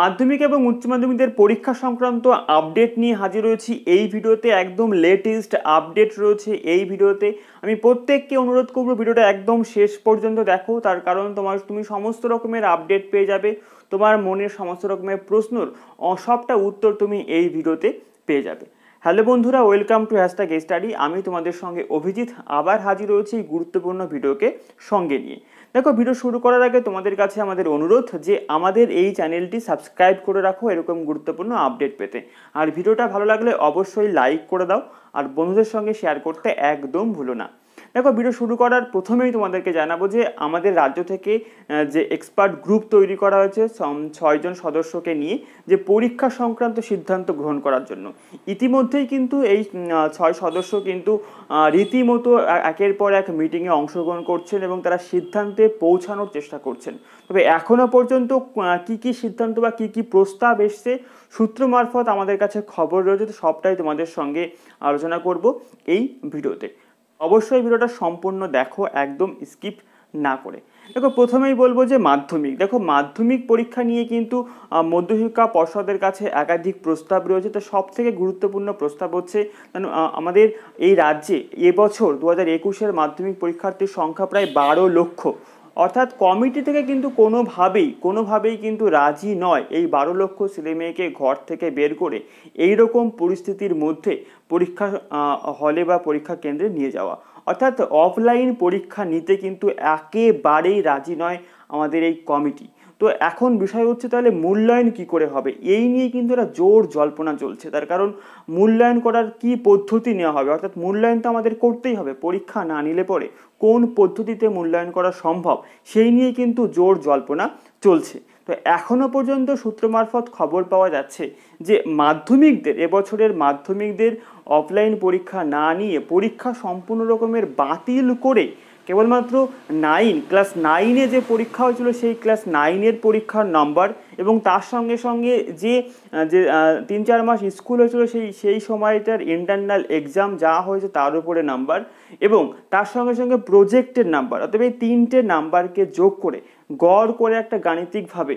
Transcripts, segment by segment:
মাধ্যমিক এবং উচ্চ মাধ্যমিকদের পরীক্ষা সংক্রান্ত আপডেট নিয়ে হাজির রয়েছি এই ভিডিওতে একদম লেটেস্ট আপডেট রয়েছে এই ভিডিওতে আমি প্রত্যেককে অনুরোধ করব ভিডিওটা একদম শেষ পর্যন্ত দেখো তার কারণ তোমার তুমি সমস্ত রকমের আপডেট পেয়ে যাবে তোমার মনের সমস্ত রকমের প্রশ্নর সবটা উত্তর তুমি এই ভিডিওতে পেয়ে যাবে হ্যালো বন্ধুরা ওয়েলকাম টু হ্যাশট্যাগ স্টাডি আমি তোমাদের সঙ্গে অভিজিৎ আবার হাজির রয়েছি গুরুত্বপূর্ণ ভিডিওকে সঙ্গে নিয়ে দেখো ভিডিও শুরু করার আগে তোমাদের কাছে আমাদের অনুরোধ যে আমাদের এই চ্যানেলটি সাবস্ক্রাইব করে রাখো এরকম গুরুত্বপূর্ণ আপডেট পেতে আর ভিডিওটা ভালো লাগলে অবশ্যই লাইক করে দাও আর বন্ধুদের সঙ্গে শেয়ার করতে একদম ভুলো না দেখো ভিডিও শুরু করার প্রথমেই তোমাদেরকে জানাবো যে আমাদের রাজ্য থেকে যে এক্সপার্ট গ্রুপ তৈরি করা হয়েছে ছয়জন সদস্যকে নিয়ে যে পরীক্ষা সংক্রান্ত সিদ্ধান্ত গ্রহণ করার জন্য ইতিমধ্যেই কিন্তু এই ছয় সদস্য কিন্তু রীতিমতো একের পর এক মিটিংয়ে অংশগ্রহণ করছেন এবং তারা সিদ্ধান্তে পৌঁছানোর চেষ্টা করছেন তবে এখনও পর্যন্ত কি কি সিদ্ধান্ত বা কি কি প্রস্তাব এসছে সূত্র মারফত আমাদের কাছে খবর রয়েছে তো সবটাই তোমাদের সঙ্গে আলোচনা করব এই ভিডিওতে অবশ্যই ভিডিওটা সম্পূর্ণ দেখো একদম স্কিপ না করে দেখো প্রথমেই বলবো যে মাধ্যমিক দেখো মাধ্যমিক পরীক্ষা নিয়ে কিন্তু মধ্যশিক্ষা পর্ষদের কাছে একাধিক প্রস্তাব রয়েছে তো সব থেকে গুরুত্বপূর্ণ প্রস্তাব হচ্ছে আমাদের এই রাজ্যে এবছর দু হাজার একুশের মাধ্যমিক পরীক্ষার্থীর সংখ্যা প্রায় বারো লক্ষ অর্থাৎ কমিটি থেকে কিন্তু কোনোভাবেই কোনোভাবেই কিন্তু রাজি নয় এই বারো লক্ষ ছেলে মেয়েকে ঘর থেকে বের করে এই রকম পরিস্থিতির মধ্যে পরীক্ষা হলে বা পরীক্ষা কেন্দ্রে নিয়ে যাওয়া অর্থাৎ অফলাইন পরীক্ষা নিতে কিন্তু একেবারেই রাজি নয় আমাদের এই কমিটি তো এখন বিষয় হচ্ছে তাহলে মূল্যায়ন কি করে হবে এই নিয়ে কিন্তু একটা জোর জল্পনা চলছে তার কারণ মূল্যায়ন করার কি পদ্ধতি নেওয়া হবে অর্থাৎ মূল্যায়ন তো আমাদের করতেই হবে পরীক্ষা না নিলে পরে কোন পদ্ধতিতে মূল্যায়ন করা সম্ভব সেই নিয়ে কিন্তু জোর জল্পনা চলছে তো এখনও পর্যন্ত সূত্র মারফত খবর পাওয়া যাচ্ছে যে মাধ্যমিকদের এবছরের মাধ্যমিকদের অফলাইন পরীক্ষা না নিয়ে পরীক্ষা সম্পূর্ণ রকমের বাতিল করে কেবলমাত্র নাইন ক্লাস নাইনে যে পরীক্ষা হয়েছিল সেই ক্লাস নাইনের পরীক্ষার নাম্বার এবং তার সঙ্গে সঙ্গে যে যে তিন চার মাস স্কুল হয়েছিল সেই সেই সময়টার ইন্টারনাল এক্সাম যা হয়েছে তার উপরে নাম্বার এবং তার সঙ্গে সঙ্গে প্রজেক্টের নাম্বার অতএব এই তিনটে নাম্বারকে যোগ করে গড় করে একটা গাণিতিকভাবে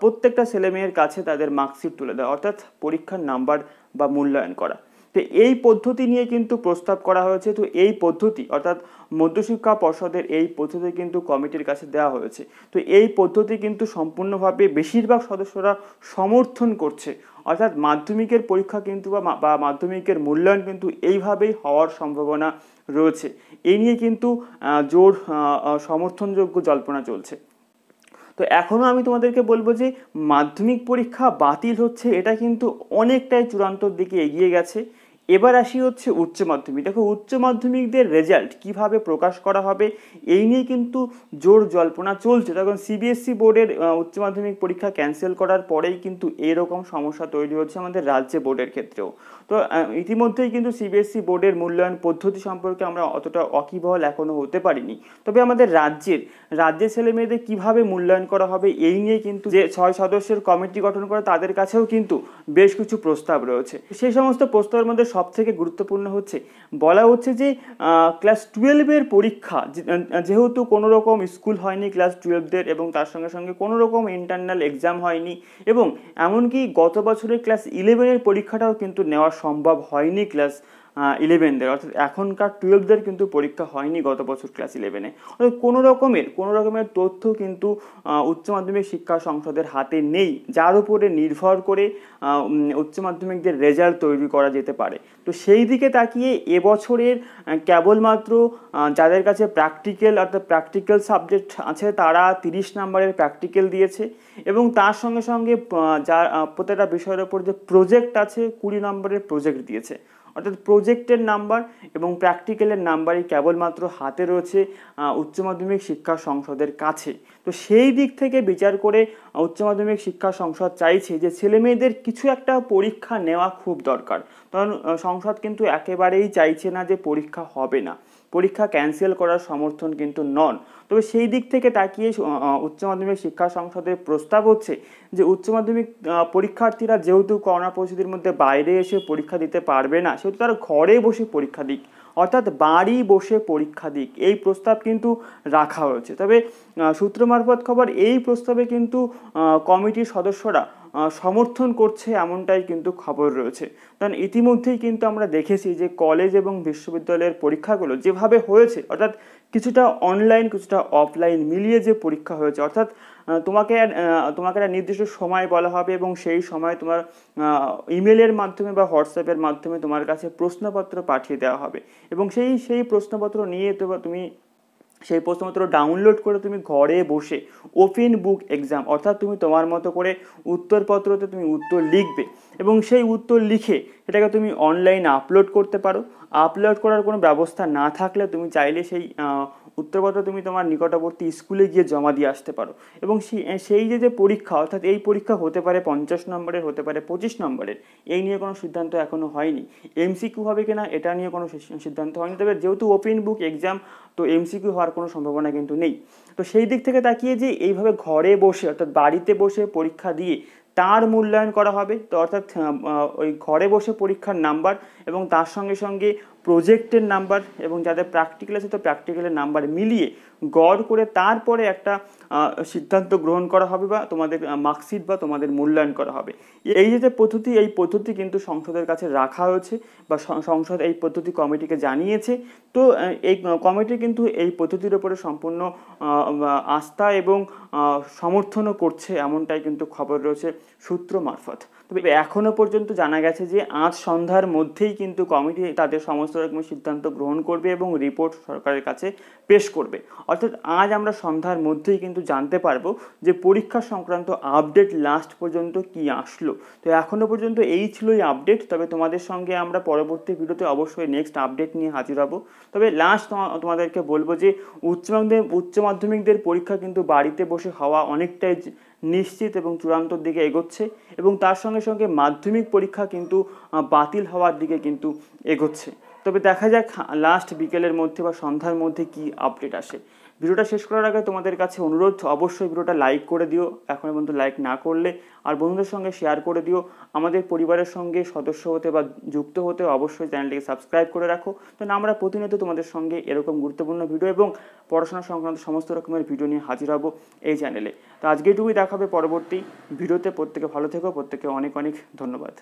প্রত্যেকটা ছেলেমেয়ের কাছে তাদের মার্কশিট তুলে দেওয়া অর্থাৎ পরীক্ষার নাম্বার বা মূল্যায়ন করা তো এই পদ্ধতি নিয়ে কিন্তু প্রস্তাব করা হয়েছে তো এই পদ্ধতি অর্থাৎ মধ্যশিক্ষা পর্ষদের এই পদ্ধতি কিন্তু কমিটির কাছে দেওয়া হয়েছে তো এই পদ্ধতি কিন্তু সম্পূর্ণভাবে বেশিরভাগ সদস্যরা সমর্থন করছে অর্থাৎ মাধ্যমিকের পরীক্ষা কিন্তু বা মাধ্যমিকের মূল্যায়ন কিন্তু এইভাবেই হওয়ার সম্ভাবনা রয়েছে এই নিয়ে কিন্তু জোর সমর্থনযোগ্য জল্পনা চলছে তো এখনও আমি তোমাদেরকে বলবো যে মাধ্যমিক পরীক্ষা বাতিল হচ্ছে এটা কিন্তু অনেকটাই চূড়ান্তর দিকে এগিয়ে গেছে এবার আসি হচ্ছে উচ্চ মাধ্যমিক দেখো উচ্চ মাধ্যমিকদের রেজাল্ট কিভাবে প্রকাশ করা হবে এই নিয়ে কিন্তু জোর জল্পনা চলছে তখন সিবিএসসি e বোর্ডের উচ্চ মাধ্যমিক পরীক্ষা ক্যান্সেল করার পরেই কিন্তু এরকম সমস্যা তৈরি হচ্ছে আমাদের রাজ্যে বোর্ডের ক্ষেত্রেও তো ইতিমধ্যেই কিন্তু সিবিএসসি e বোর্ডের মূল্যায়ন পদ্ধতি সম্পর্কে আমরা অতটা অকিবহল এখনও হতে পারিনি তবে আমাদের রাজ্যের রাজ্যের ছেলে মেয়েদের কীভাবে মূল্যায়ন করা হবে এই নিয়ে কিন্তু যে ছয় সদস্যের কমিটি গঠন করে তাদের কাছেও কিন্তু বেশ কিছু প্রস্তাব রয়েছে সেই সমস্ত প্রস্তাবের মধ্যে সবথেকে গুরুত্বপূর্ণ হচ্ছে বলা হচ্ছে যে ক্লাস টুয়েলভের পরীক্ষা যেহেতু কোনো রকম স্কুল হয়নি ক্লাস টুয়েলভদের এবং তার সঙ্গে সঙ্গে কোনো রকম ইন্টারনাল এক্সাম হয়নি এবং এমনকি গত বছরের ক্লাস ইলেভেনের পরীক্ষাটাও কিন্তু নেওয়া সম্ভব হয়নি ক্লাস ইলেভেনদের অর্থাৎ এখনকার টুয়েলভদের কিন্তু পরীক্ষা হয়নি গত বছর ক্লাস ইলেভেনে অর্থাৎ কোনো রকমের কোনো রকমের তথ্য কিন্তু উচ্চ মাধ্যমিক শিক্ষা সংসদের হাতে নেই যার উপরে নির্ভর করে উচ্চ মাধ্যমিকদের রেজাল্ট তৈরি করা যেতে পারে তো সেই দিকে তাকিয়ে এবছরের কেবলমাত্র যাদের কাছে প্র্যাকটিক্যাল অর্থাৎ প্র্যাকটিক্যাল সাবজেক্ট আছে তারা তিরিশ নাম্বারের প্র্যাকটিক্যাল দিয়েছে এবং তার সঙ্গে সঙ্গে যা প্রত্যেকটা বিষয়ের ওপর যে প্রজেক্ট আছে কুড়ি নম্বরের প্রজেক্ট দিয়েছে অর্থাৎ প্রজেক্টের নাম্বার এবং প্র্যাকটিক্যালের নাম্বারই কেবলমাত্র হাতে রয়েছে উচ্চ মাধ্যমিক শিক্ষা সংসদের কাছে তো সেই দিক থেকে বিচার করে উচ্চ মাধ্যমিক শিক্ষা সংসদ চাইছে যে ছেলেমেয়েদের কিছু একটা পরীক্ষা নেওয়া খুব দরকার কারণ সংসদ কিন্তু একেবারেই চাইছে না যে পরীক্ষা হবে না পরীক্ষা ক্যান্সেল করার সমর্থন কিন্তু নন তবে সেই দিক থেকে তাকিয়ে উচ্চ মাধ্যমিক শিক্ষা সংসদের প্রস্তাব হচ্ছে যে উচ্চ মাধ্যমিক পরীক্ষার্থীরা যেহেতু করোনা পরিস্থিতির মধ্যে বাইরে এসে পরীক্ষা দিতে পারবে না সেহেতু তারা ঘরে বসে পরীক্ষা দিক অর্থাৎ বাড়ি বসে পরীক্ষা দিক এই প্রস্তাব কিন্তু রাখা হয়েছে তবে সূত্র মারফত খবর এই প্রস্তাবে কিন্তু কমিটির সদস্যরা সমর্থন করছে এমনটাই কিন্তু খবর রয়েছে কারণ ইতিমধ্যেই কিন্তু আমরা দেখেছি যে কলেজ এবং বিশ্ববিদ্যালয়ের পরীক্ষাগুলো যেভাবে হয়েছে অর্থাৎ কিছুটা অনলাইন কিছুটা অফলাইন মিলিয়ে যে পরীক্ষা হয়েছে অর্থাৎ তোমাকে তোমাকে একটা নির্দিষ্ট সময় বলা হবে এবং সেই সময় তোমার ইমেলের মাধ্যমে বা হোয়াটসঅ্যাপের মাধ্যমে তোমার কাছে প্রশ্নপত্র পাঠিয়ে দেওয়া হবে এবং সেই সেই প্রশ্নপত্র নিয়ে তুমি সেই প্রশ্নপত্র ডাউনলোড করে তুমি ঘরে বসে ওপেন বুক এক্সাম অর্থাৎ তুমি তোমার মতো করে উত্তরপত্রতে তুমি উত্তর লিখবে এবং সেই উত্তর লিখে সেটাকে তুমি অনলাইনে আপলোড করতে পারো আপলোড করার কোনো ব্যবস্থা না থাকলে তুমি চাইলে সেই উত্তরপত্র তুমি তোমার নিকটবর্তী স্কুলে গিয়ে জমা দিয়ে আসতে পারো এবং সেই যে যে পরীক্ষা অর্থাৎ এই পরীক্ষা হতে পারে পঞ্চাশ নম্বরের হতে পারে পঁচিশ নম্বরের এই নিয়ে কোনো সিদ্ধান্ত এখনও হয়নি এমসিকিউ হবে কিনা এটা নিয়ে কোনো সিদ্ধান্ত হয়নি তবে যেহেতু ওপেন বুক এক্সাম তো এমসিকিউ হওয়ার কোনো সম্ভাবনা কিন্তু নেই তো সেই দিক থেকে তাকিয়ে যে এইভাবে ঘরে বসে অর্থাৎ বাড়িতে বসে পরীক্ষা দিয়ে তার মূল্যায়ন করা হবে তো অর্থাৎ ওই ঘরে বসে পরীক্ষার নাম্বার এবং তার সঙ্গে সঙ্গে প্রজেক্টের নাম্বার এবং যাদের প্র্যাকটিক্যাল আছে তো প্র্যাকটিক্যালের নাম্বার মিলিয়ে গড় করে তারপরে একটা সিদ্ধান্ত গ্রহণ করা হবে বা তোমাদের মার্কশিট বা তোমাদের মূল্যায়ন করা হবে এই যে পদ্ধতি এই পদ্ধতি কিন্তু সংসদের কাছে রাখা হয়েছে বা সংসদ এই পদ্ধতি কমিটিকে জানিয়েছে তো এই কমিটি কিন্তু এই পদ্ধতির উপরে সম্পূর্ণ আস্থা এবং সমর্থনও করছে এমনটাই কিন্তু খবর রয়েছে সূত্র মারফত তবে এখনও পর্যন্ত জানা গেছে যে আজ সন্ধ্যার মধ্যেই কিন্তু কমিটি তাদের সমস্ত রকমের সিদ্ধান্ত গ্রহণ করবে এবং রিপোর্ট সরকারের কাছে পেশ করবে অর্থাৎ আজ আমরা সন্ধ্যার মধ্যেই কিন্তু জানতে পারবো যে পরীক্ষা সংক্রান্ত আপডেট লাস্ট পর্যন্ত কি আসলো তো এখনও পর্যন্ত এই ছিল এই আপডেট তবে তোমাদের সঙ্গে আমরা পরবর্তী ভিডিওতে অবশ্যই নেক্সট আপডেট নিয়ে হাজির হব তবে লাস্ট তোমাদেরকে বলবো যে উচ্চ মাধ্যমিক উচ্চ মাধ্যমিকদের পরীক্ষা কিন্তু বাড়িতে বসে হওয়া অনেকটাই নিশ্চিত এবং চূড়ান্তর দিকে এগোচ্ছে এবং তার সঙ্গে সঙ্গে মাধ্যমিক পরীক্ষা কিন্তু বাতিল হওয়ার দিকে কিন্তু এগোচ্ছে তবে দেখা যাক লাস্ট বিকেলের মধ্যে বা সন্ধ্যার মধ্যে কি আপডেট আসে ভিডিওটা শেষ করার আগে তোমাদের কাছে অনুরোধ অবশ্যই ভিডিওটা লাইক করে দিও এখন পর্যন্ত লাইক না করলে আর বন্ধুদের সঙ্গে শেয়ার করে দিও আমাদের পরিবারের সঙ্গে সদস্য হতে বা যুক্ত হতে অবশ্যই চ্যানেলটিকে সাবস্ক্রাইব করে রাখো তো না আমরা প্রতিনিয়ত তোমাদের সঙ্গে এরকম গুরুত্বপূর্ণ ভিডিও এবং পড়াশোনা সংক্রান্ত সমস্ত রকমের ভিডিও নিয়ে হাজির হবো এই চ্যানেলে তো আজকে এটুকুই দেখাবে পরবর্তী ভিডিওতে প্রত্যেকে ভালো থেকো প্রত্যেকে অনেক অনেক ধন্যবাদ